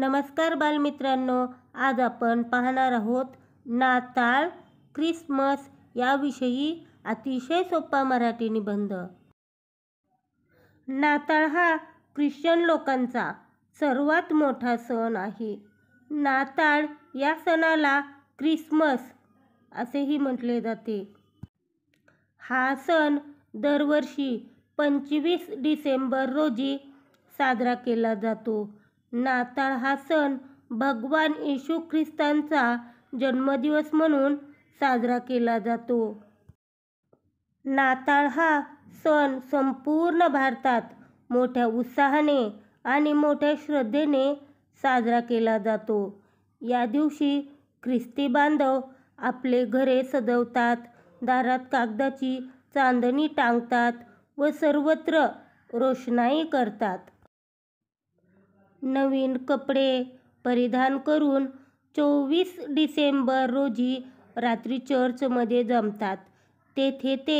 नमस्कार बालमित्रांनो आज आपण पाहणार आहोत नाताळ क्रिसमस याविषयी अतिशय सोपा मराठी निबंध नाताळ हा ख्रिश्चन लोकांचा सर्वात मोठा सण आहे नाताळ या सणाला क्रिसमस असेही म्हटले जाते हा सण दरवर्षी पंचवीस डिसेंबर रोजी साजरा केला जातो नाताळ हा सण भगवान येशू ख्रिस्तांचा जन्मदिवस म्हणून साजरा केला जातो नाताळ हा सण संपूर्ण भारतात मोठ्या उत्साहाने आणि मोठ्या श्रद्धेने साजरा केला जातो या दिवशी ख्रिस्ती बांधव आपले घरे सजवतात दारात कागदाची चांदणी टांगतात व सर्वत्र रोषणाई करतात नवीन कपडे परिधान करून चोवीस डिसेंबर रोजी रात्री चर्चमध्ये जमतात तेथे ते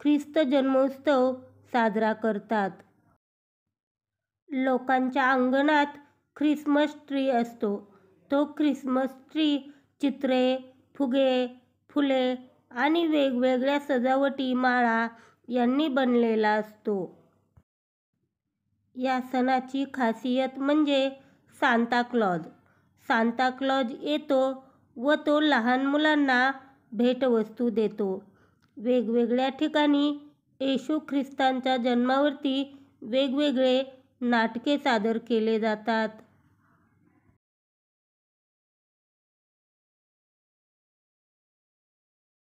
ख्रिस्त जन्मोत्सव साजरा करतात लोकांच्या अंगणात ख्रिसमस ट्री असतो तो ख्रिसमस ट्री चित्रे फुगे फुले आणि वेगवेगळ्या सजावटी माळा यांनी बनलेला असतो या सणाची खासियत म्हणजे सांताक्लॉज सांताक्लॉज येतो व तो लहान मुलांना भेटवस्तू देतो वेगवेगळ्या ठिकाणी येशू ख्रिस्तांच्या जन्मावरती वेगवेगळे नाटके सादर केले जातात